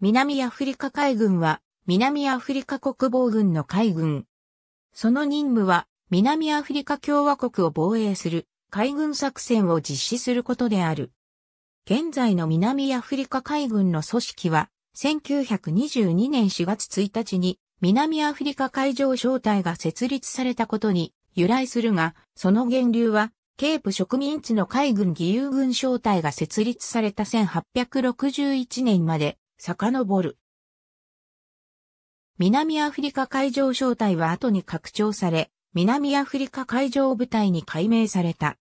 南アフリカ海軍は、南アフリカ国防軍の海軍。その任務は、南アフリカ共和国を防衛する海軍作戦を実施することである。現在の南アフリカ海軍の組織は、1922年4月1日に南アフリカ海上小隊が設立されたことに由来するが、その源流は、ケープ植民地の海軍義勇軍小隊が設立された1861年まで遡る。南アフリカ海上小隊は後に拡張され、南アフリカ海上部隊に改名された。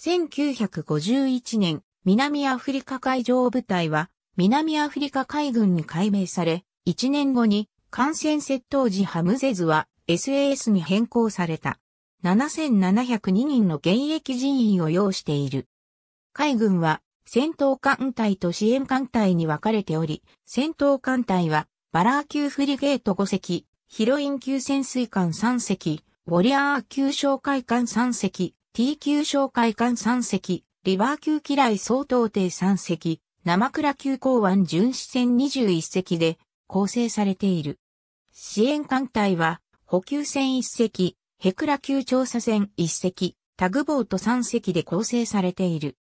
1951年、南アフリカ海上部隊は、南アフリカ海軍に改名され、1年後に、艦船窃盗時ハムゼズは SAS に変更された。7702人の現役人員を要している。海軍は戦闘艦隊と支援艦隊に分かれており、戦闘艦隊は、バラー級フリゲート5隻、ヒロイン級潜水艦3隻、ウォリアー級哨戒艦3隻、T 級哨戒艦3隻、リバー級機雷総統艇3隻、生倉級港湾巡視船21隻で構成されている。支援艦隊は、補給船1隻、ヘクラ級調査船1隻、タグボート3隻で構成されている。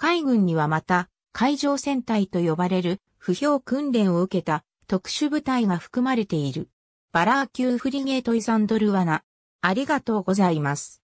海軍にはまた、海上戦隊と呼ばれる、不評訓練を受けた特殊部隊が含まれている。バラー級フリゲートイザンドルワナ。ありがとうございます。